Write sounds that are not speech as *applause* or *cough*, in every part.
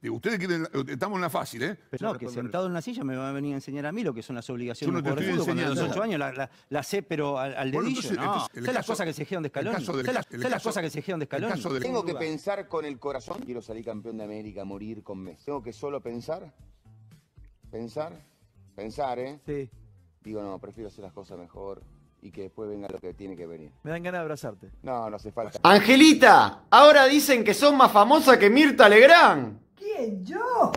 Digo, ustedes quieren, estamos en la fácil, ¿eh? no, que sentado en la silla me va a venir a enseñar a mí lo que son las obligaciones Yo un te estoy los ocho años la, sé, pero al, dedillo, no. las cosas que se hicieron de escalón? ¿Sabes las cosas que se hicieron de escalón? Tengo que pensar con el corazón. Quiero salir campeón de América, morir con Messi. Tengo que solo pensar, pensar, pensar, ¿eh? Sí. Digo, no, prefiero hacer las cosas mejor y que después venga lo que tiene que venir. Me dan ganas de abrazarte. No, no hace falta. Angelita, ahora dicen que son más famosas que Mirta Legrand. ¿Yo?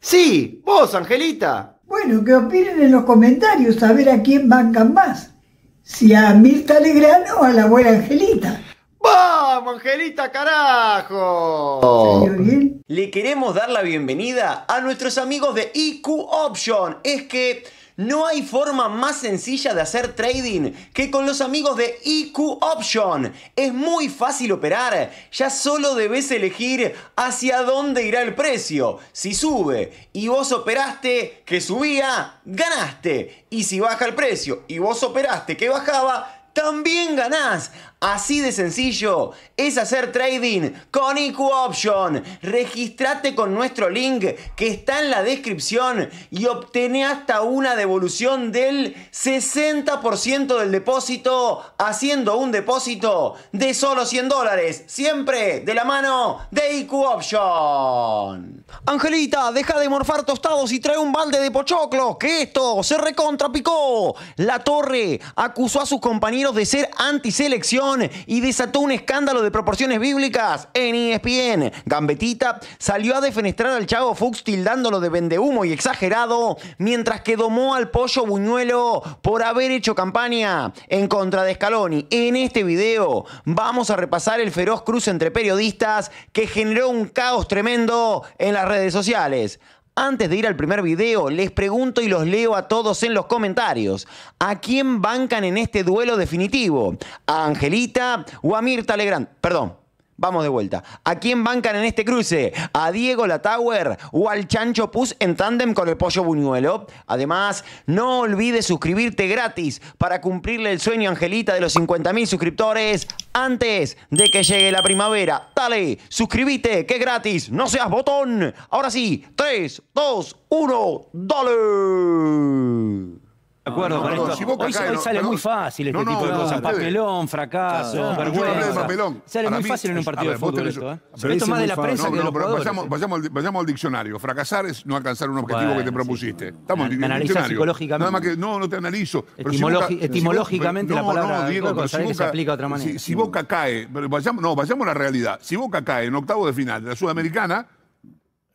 Sí, vos, Angelita. Bueno, que opinen en los comentarios a ver a quién bancan más. Si a Mirta Legrano o a la abuela Angelita. ¡Vamos, Angelita, carajo! Le queremos dar la bienvenida a nuestros amigos de IQ e Option. Es que... No hay forma más sencilla de hacer trading que con los amigos de IQ e Option. Es muy fácil operar, ya solo debes elegir hacia dónde irá el precio. Si sube y vos operaste que subía, ganaste. Y si baja el precio y vos operaste que bajaba, también ganás. Así de sencillo es hacer trading con IQ Option. Registrate con nuestro link que está en la descripción y obtené hasta una devolución del 60% del depósito haciendo un depósito de solo 100 dólares, siempre de la mano de IQ Option. Angelita, deja de morfar tostados y trae un balde de pochoclo, que esto se recontrapicó. La torre acusó a sus compañeros de ser antiselección y desató un escándalo de proporciones bíblicas en ESPN. Gambetita salió a defenestrar al Chavo Fux tildándolo de vendehumo y exagerado, mientras que domó al Pollo Buñuelo por haber hecho campaña en contra de Scaloni. En este video vamos a repasar el feroz cruce entre periodistas que generó un caos tremendo en las redes sociales. Antes de ir al primer video, les pregunto y los leo a todos en los comentarios. ¿A quién bancan en este duelo definitivo? ¿A Angelita o a Mirta Legrand? Perdón, Vamos de vuelta. ¿A quién bancan en este cruce? ¿A Diego tower o al Chancho Pus en tándem con el Pollo Buñuelo? Además, no olvides suscribirte gratis para cumplirle el sueño Angelita de los 50.000 suscriptores antes de que llegue la primavera. Dale, suscríbete, que es gratis, no seas botón. Ahora sí, 3, 2, 1, dale. De acuerdo hoy, sale muy fácil este tipo de cosas. Papelón, fracaso, vergüenza. sale muy fácil en un partido de fútbol esto. ¿eh? Pero esto es más de la prensa que de los jugadores. Vayamos, al, vayamos, al, diccionario. Fracasar es no alcanzar un objetivo que te propusiste. Estamos me, en diccionario. psicológicamente. Nada más que no, no te analizo. etimológicamente la palabra si Boca, se aplica de otra manera. Si, Boca cae, no, vayamos a la realidad. Si Boca cae en octavo de final de la Sudamericana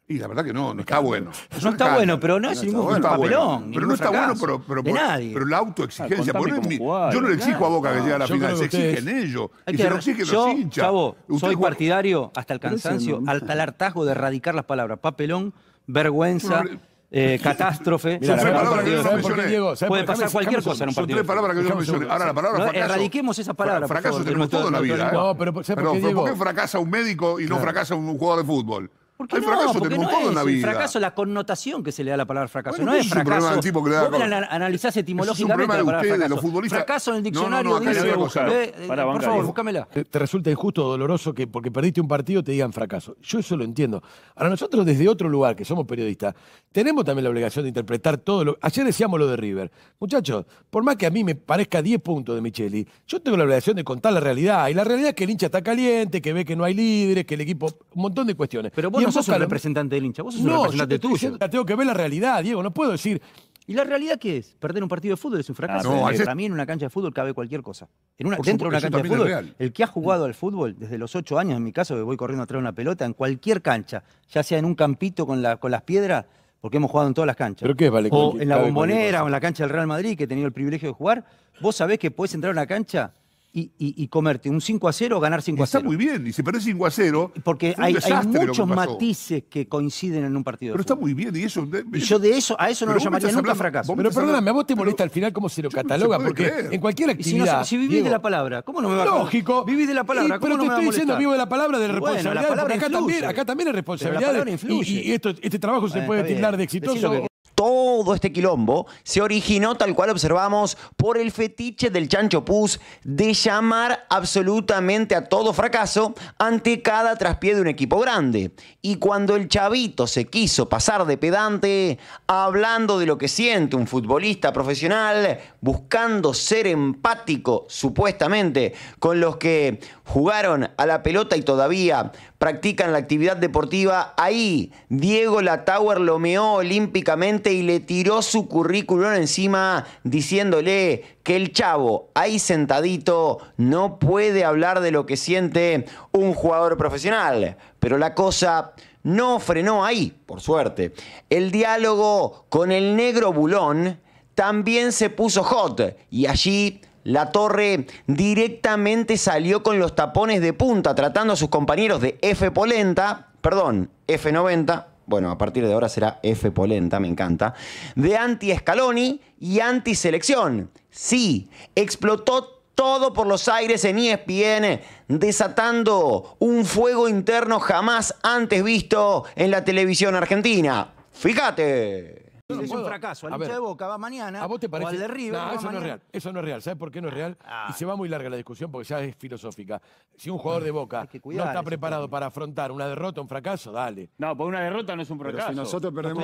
y la verdad que no, no está bueno. no está, bueno, pero no, es ningún papelón. Pero no está bueno, pero, pero, pero la autoexigencia. yo no le exijo a Boca que llegue a la final, se exigen ellos. y se lo exigen yo, los hinchas. Chavo, soy partidario hasta el cansancio, hasta el hartazgo de erradicar las palabras. Papelón, vergüenza. Eh, *laughs* catástrofe. que yo mencioné. Puede pasar cualquier cosa en un partido. Son tres palabras que yo mencioné. Ahora, la palabra fracaso. Erradiquemos esa palabra. Fracaso tenemos todo en la vida. ¿eh? No, pero, ¿por qué fracasa un médico y no fracasa un jugador de fútbol? ¿Por no? fracaso, Porque no es en la el fracaso, la connotación que se le da a la palabra fracaso. no es, fracaso. la analizás etimológicamente la palabra fracaso. Fracaso en el diccionario. de eh, por favor, búscamela. Te resulta injusto, o doloroso, que porque perdiste un partido te digan fracaso. Yo eso lo entiendo. Ahora nosotros desde otro lugar, que somos periodistas, tenemos también la obligación de interpretar todo lo... Ayer decíamos lo de River. Muchachos, por más que a mí me parezca 10 puntos de Micheli, yo tengo la obligación de contar la realidad. Y la realidad es que el hincha está caliente, que ve que no hay líderes, que el equipo... Un montón de cuestiones. Pero no sos el representante del hincha, vos sos un representante tuyo. tengo que ver la realidad, Diego, no puedo decir. ¿Y la realidad qué es? Perder un partido de fútbol es un fracaso. Ah, para mí en una cancha de fútbol cabe cualquier cosa. En una, dentro de una cancha de fútbol, el que ha jugado al fútbol desde los ocho años, en mi caso, que voy corriendo atrás traer una pelota, en cualquier cancha, ya sea en un campito con, la, con las piedras, porque hemos jugado en todas las canchas. ¿Pero qué vale? O en la bombonera o en la cancha del Real Madrid, que he tenido el privilegio de jugar, vos sabés que podés entrar a una cancha y, y, comerte un 5 a 0 o ganar 5 a 0. Está muy bien, y si perdés 5 a 0. Porque hay, muchos matices que coinciden en un partido. Pero está muy bien, y eso. Y yo de eso, a eso no lo llamaría nunca fracaso. Pero perdóname, a vos te molesta al final cómo se lo cataloga, porque en cualquier actividad. Si, vivís de la palabra, ¿cómo no me va Lógico. Vivís de la palabra, ¿cómo Pero te estoy diciendo vivo de la palabra, de la bueno, responsabilidad. La palabra acá, también, acá también es responsabilidad. Y, este trabajo se puede tildar de exitoso todo este quilombo se originó, tal cual observamos, por el fetiche del chancho pus de llamar absolutamente a todo fracaso ante cada traspié de un equipo grande. Y cuando el chavito se quiso pasar de pedante, hablando de lo que siente un futbolista profesional, buscando ser empático, supuestamente, con los que jugaron a la pelota y todavía practican la actividad deportiva ahí. Diego Latauer lo meó olímpicamente y le tiró su currículum encima diciéndole que el chavo ahí sentadito no puede hablar de lo que siente un jugador profesional. Pero la cosa no frenó ahí, por suerte. El diálogo con el negro bulón también se puso hot y allí la Torre directamente salió con los tapones de punta, tratando a sus compañeros de F Polenta, perdón, F90, bueno, a partir de ahora será F Polenta, me encanta, de anti escaloni y anti-selección. Sí, explotó todo por los aires en ESPN, desatando un fuego interno jamás antes visto en la televisión argentina. Fíjate es un fracaso. Al hincha de Boca va mañana. ¿A O de River. eso no es real. Eso no ¿Sabes por qué no es real? Ah. Y se va muy larga la discusión porque ya es filosófica. Si un jugador de Boca no está preparado para afrontar una derrota, un fracaso, dale. No, porque una derrota no es un fracaso. si nosotros perdemos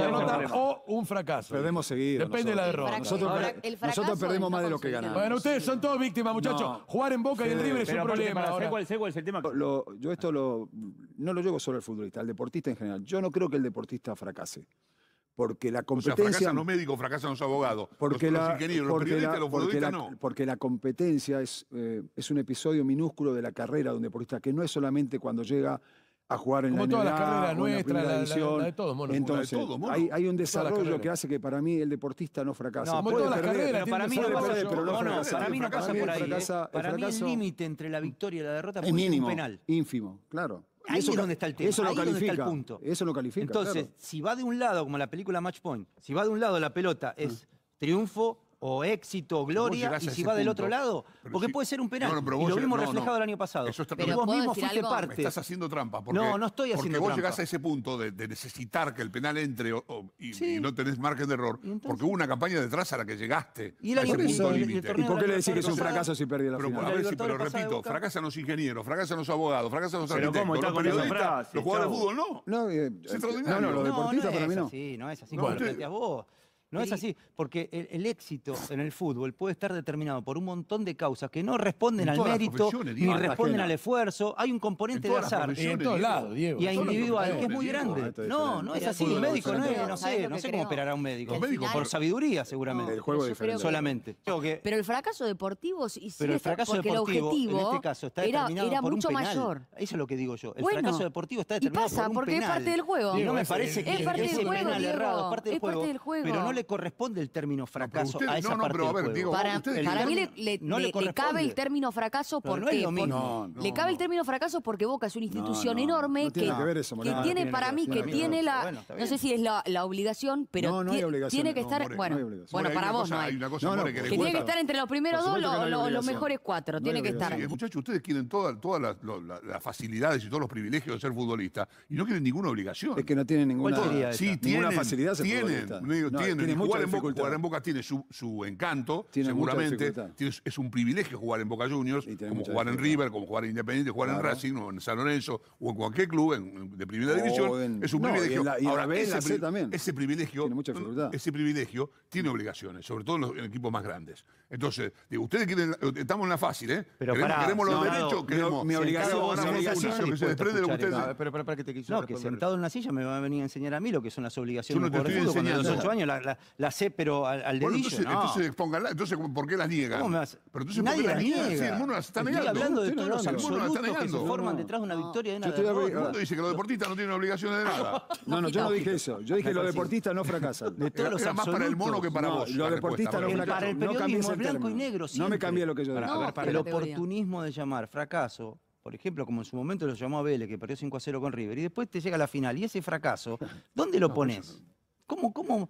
o un fracaso. Perdemos seguido. Depende de la derrota. Nosotros, perdemos más de lo que ganamos. Bueno, ustedes son todos víctimas, muchachos. Jugar en Boca y en River es un problema. sé cuál es el tema. Yo esto no lo llevo solo al futbolista, al deportista en general. Yo no creo que el deportista fracase. Porque la competencia. O sea, fracasan los médicos, fracasan los abogados. Porque los, la, ingenieros, porque los periodistas, la, los no. Porque la competencia es, eh, es un episodio minúsculo de la carrera de un deportista, que no es solamente cuando llega a jugar en Como la todas las carreras nuestras, la, de todos, mono. Hay, hay, un desarrollo que hace que para mí el deportista no fracasa. No, todas las carreras, para mí no pasa, por ahí. Para mí el límite entre la victoria y la derrota es un penal. ínfimo, claro. Ahí eso, es donde está el tema. Eso lo califica, el punto. Eso lo califica. Entonces, si va de un lado, como la película Match Point, si va de un lado la pelota es mm. triunfo o éxito o gloria y si va del otro lado, ¿por porque puede ser un penal. y lo vimos reflejado el año pasado. Eso pero, vos mismo fuiste algo? parte. Me estás haciendo trampa. Porque, no, no estoy haciendo trampa. porque vos trampa. llegás a ese punto de, de necesitar que el penal entre y, no tenés margen de error, porque hubo una campaña detrás a la que llegaste. Y, el punto y, ¿Y por qué le decís que es un fracaso si perdí la final? A ver, pero repito, fracasan los ingenieros, fracasan los abogados, fracasan los arquitectos, los periodistas, los jugadores de fútbol, no. Eh, no, no, los deportistas para mí no. Sí, no es así como lo planteas vos. No es así, porque el, éxito en el fútbol puede estar determinado por un montón de causas que no responden al mérito ni responden al esfuerzo. Hay un componente de azar. Y Y a individual, que es muy grande. No, no es así. El médico no es, no sé, no sé cómo operará un médico. Por sabiduría, seguramente. El juego diferente. Solamente. Pero el fracaso deportivo, sí, porque el fracaso deportivo, en este caso, está determinado por mucho mayor. Eso es lo que digo yo. El fracaso deportivo está determinado por un penal. Y pasa, porque es parte del juego. No me parece que es parte del juego, es parte del juego corresponde el término fracaso para, mí le, cabe el término fracaso porque... le cabe el término fracaso porque Boca es una institución enorme que, tiene, para mí, que tiene la... No sé si es la obligación, pero tiene que estar... Bueno, para vos no hay. Que tiene que estar entre los primeros dos o los mejores cuatro. Tiene que estar. Muchachos, ustedes quieren todas las facilidades y todos los privilegios de ser futbolista y no quieren ninguna obligación. Es que no tienen ninguna facilidad. Sí, tienen. Tienen, jugar, en Boca, tiene su, su encanto, tiene seguramente. Tiene, es un privilegio jugar en Boca Juniors, como jugar en River, como jugar en Independiente, jugar en Racing o en San Lorenzo o en cualquier club de primera división. es un privilegio. la, Ahora, ese, privilegio, tiene mucha ese privilegio tiene obligaciones, sobre todo en los equipos más grandes. Entonces, digo, ustedes quieren, estamos en la fácil, ¿eh? Pero queremos, los derechos, queremos. Mi obligación, que se desprende de lo que ustedes. Pero para que te No, que sentado en la silla me va a venir a enseñar a mí lo que son las obligaciones. Yo no te estoy enseñando. los 8 años la, la sé, pero al, al entonces, no. entonces ¿por qué las niega Pero entonces, Nadie las niega? Sí, el está negando. Estoy hablando de todos los absolutos que se forman detrás de una victoria de una derrota. El mundo dice que los deportistas no tienen obligaciones de nada. *laughs* No, no, yo no dije eso. Yo dije que los deportistas no fracasan. De todos los más para el mono que para vos. Los deportistas no fracasan. Para el periodismo blanco y negro, No me cambié lo que yo dije. El oportunismo de llamar fracaso por ejemplo, como en su momento lo llamó a Vélez, que perdió 5 a 0 con River, y después te llega la final, y ese fracaso, ¿dónde lo pones? Pues, ¿Cómo, cómo?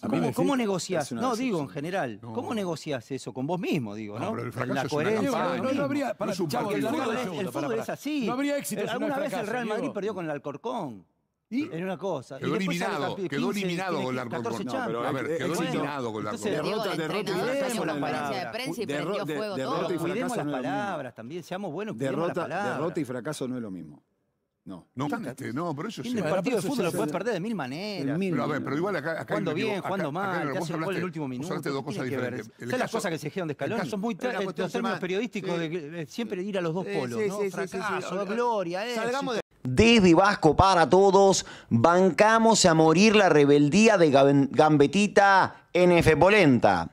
¿Cómo, ¿Cómo, negociás? No, digo, en general. No. ¿Cómo negociás eso con vos mismo, digo, no? no? Pero el fracaso la coherencia. Una no, no, habría. Para, es un chavo, el, fútbol, es, el fútbol es así. No habría éxito. El, alguna fracaso, vez el Real Madrid digo. perdió con el Alcorcón. ¿Y? Era una cosa. Quedó y eliminado, 15, quedó eliminado con el Alcorcón. No, pero, a ver, quedó bueno, eliminado con el Alcorcón. Derrota, derrota y fracaso. La conferencia de prensa y perdió fuego todo. Derrota las palabras también, seamos buenos, derrota, Derrota y fracaso no es lo mismo. No, no este, no, pero eso sí. En el partido de fútbol lo puedes perder de mil maneras. pero igual acá. bien, jugando mal, te hace el último minuto. Son dos cosas diferentes. Son las cosas que se dijeron de escalón. Son muy términos periodísticos de eh, siempre ir a los dos polos. Fracaso, gloria, Salgamos de desde para todos, bancamos a morir la rebeldía de Gambetita NF Polenta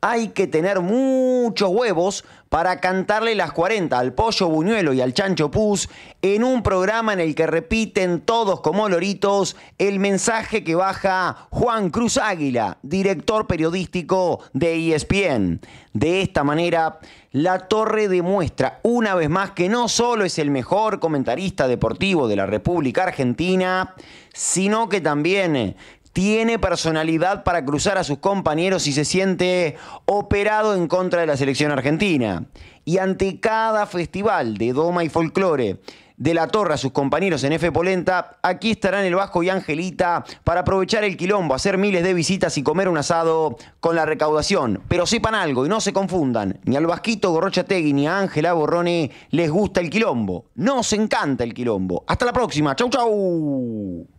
hay que tener muchos huevos para cantarle las 40 al pollo buñuelo y al chancho pus en un programa en el que repiten todos como loritos el mensaje que baja Juan Cruz Águila, director periodístico de ESPN. De esta manera, la torre demuestra una vez más que no solo es el mejor comentarista deportivo de la República Argentina, sino que también tiene personalidad para cruzar a sus compañeros y se siente operado en contra de la selección argentina. Y ante cada festival de Doma y Folclore, de la Torre a sus compañeros en F Polenta, aquí estarán el Vasco y Angelita para aprovechar el quilombo, hacer miles de visitas y comer un asado con la recaudación. Pero sepan algo y no se confundan, ni al Vasquito Tegui ni a Ángela Borrone les gusta el quilombo. Nos encanta el quilombo. Hasta la próxima. Chau, chau.